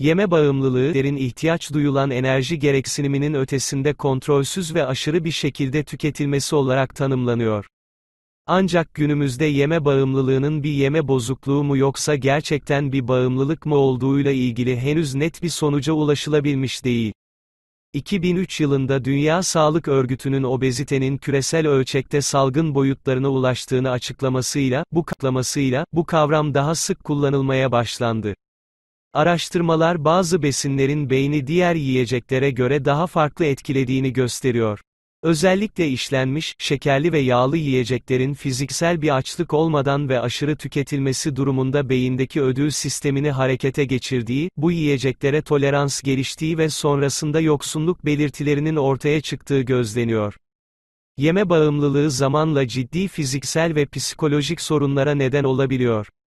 Yeme bağımlılığı derin ihtiyaç duyulan enerji gereksiniminin ötesinde kontrolsüz ve aşırı bir şekilde tüketilmesi olarak tanımlanıyor. Ancak günümüzde yeme bağımlılığının bir yeme bozukluğu mu yoksa gerçekten bir bağımlılık mı olduğuyla ilgili henüz net bir sonuca ulaşılabilmiş değil. 2003 yılında Dünya Sağlık Örgütü'nün obezitenin küresel ölçekte salgın boyutlarına ulaştığını açıklamasıyla, bu katlamasıyla, bu kavram daha sık kullanılmaya başlandı. Araştırmalar bazı besinlerin beyni diğer yiyeceklere göre daha farklı etkilediğini gösteriyor. Özellikle işlenmiş, şekerli ve yağlı yiyeceklerin fiziksel bir açlık olmadan ve aşırı tüketilmesi durumunda beyindeki ödül sistemini harekete geçirdiği, bu yiyeceklere tolerans geliştiği ve sonrasında yoksunluk belirtilerinin ortaya çıktığı gözleniyor. Yeme bağımlılığı zamanla ciddi fiziksel ve psikolojik sorunlara neden olabiliyor.